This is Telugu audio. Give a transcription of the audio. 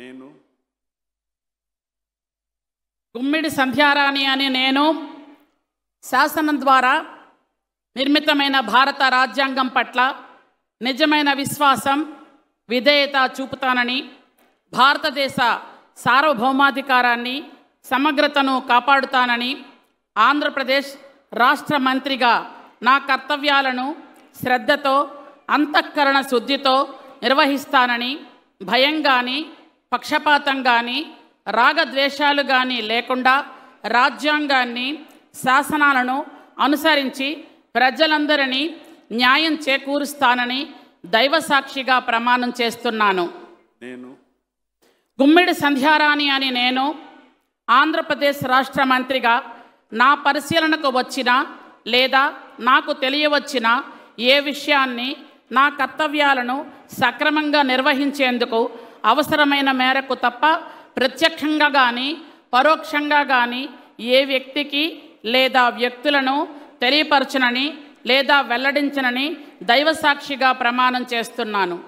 నేను గుమ్మిడి సంధ్యారాణి అని నేను శాసనం ద్వారా నిర్మితమైన భారత రాజ్యాంగం పట్ల నిజమైన విశ్వాసం విధేయత చూపుతానని భారతదేశ సార్వభౌమాధికారాన్ని సమగ్రతను కాపాడుతానని ఆంధ్రప్రదేశ్ రాష్ట్ర మంత్రిగా నా కర్తవ్యాలను శ్రద్ధతో అంతఃకరణ శుద్ధితో నిర్వహిస్తానని భయంగాని పక్షపాతం కానీ రాగద్వేషాలు కానీ లేకుండా రాజ్యాంగాన్ని శాసనాలను అనుసరించి ప్రజలందరినీ న్యాయం చేకూరుస్తానని దైవ సాక్షిగా ప్రమాణం చేస్తున్నాను నేను గుమ్మిడి సంధ్యారాణి అని నేను ఆంధ్రప్రదేశ్ రాష్ట్ర మంత్రిగా నా పరిశీలనకు వచ్చిన లేదా నాకు తెలియవచ్చిన ఏ విషయాన్ని నా కర్తవ్యాలను సక్రమంగా నిర్వహించేందుకు అవసరమైన మేరకు తప్ప ప్రత్యక్షంగా కానీ పరోక్షంగా కానీ ఏ వ్యక్తికి లేదా వ్యక్తులను తెలియపరచనని లేదా వెల్లడించనని దైవసాక్షిగా ప్రమాణం చేస్తున్నాను